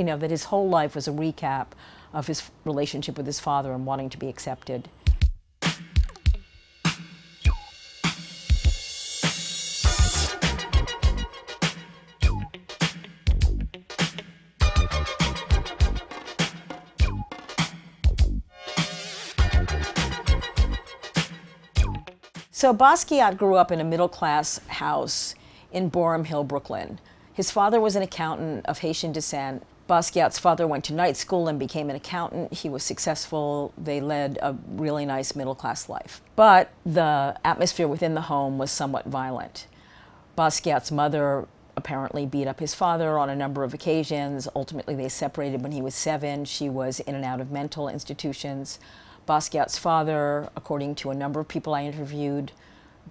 you know, that his whole life was a recap of his relationship with his father and wanting to be accepted. So Basquiat grew up in a middle class house in Borum Hill, Brooklyn. His father was an accountant of Haitian descent Basquiat's father went to night school and became an accountant. He was successful. They led a really nice middle class life. But the atmosphere within the home was somewhat violent. Basquiat's mother apparently beat up his father on a number of occasions. Ultimately, they separated when he was seven. She was in and out of mental institutions. Basquiat's father, according to a number of people I interviewed,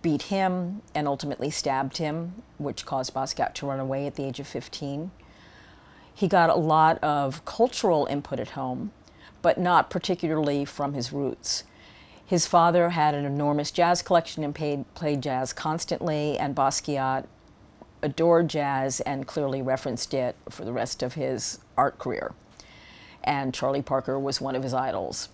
beat him and ultimately stabbed him, which caused Basquiat to run away at the age of 15. He got a lot of cultural input at home, but not particularly from his roots. His father had an enormous jazz collection and paid, played jazz constantly, and Basquiat adored jazz and clearly referenced it for the rest of his art career. And Charlie Parker was one of his idols.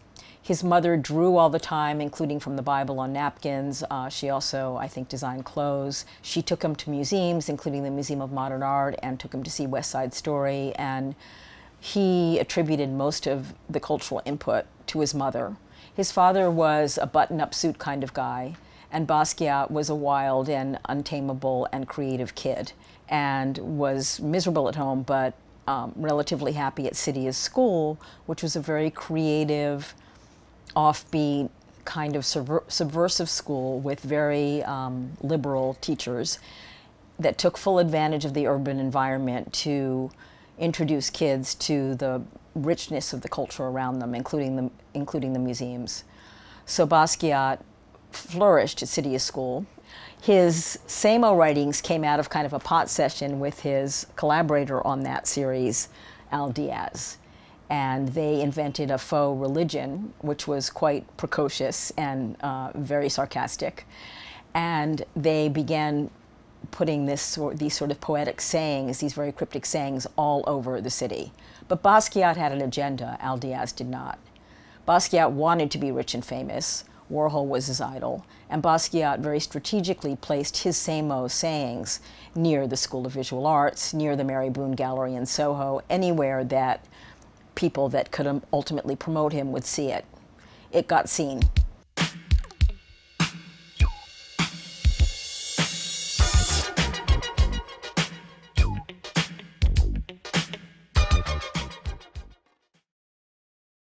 His mother drew all the time, including from the Bible on napkins. Uh, she also, I think, designed clothes. She took him to museums, including the Museum of Modern Art, and took him to see West Side Story. And he attributed most of the cultural input to his mother. His father was a button up suit kind of guy, and Basquiat was a wild and untamable and creative kid and was miserable at home but um, relatively happy at City as School, which was a very creative, offbeat kind of subver subversive school with very um, liberal teachers that took full advantage of the urban environment to introduce kids to the richness of the culture around them, including the, including the museums. So Basquiat flourished at City of School. His Samo writings came out of kind of a pot session with his collaborator on that series, Al Diaz and they invented a faux religion, which was quite precocious and uh, very sarcastic. And they began putting this these sort of poetic sayings, these very cryptic sayings, all over the city. But Basquiat had an agenda. Al Diaz did not. Basquiat wanted to be rich and famous. Warhol was his idol, and Basquiat very strategically placed his Samo sayings near the School of Visual Arts, near the Mary Boone Gallery in Soho, anywhere that people that could um, ultimately promote him would see it. It got seen.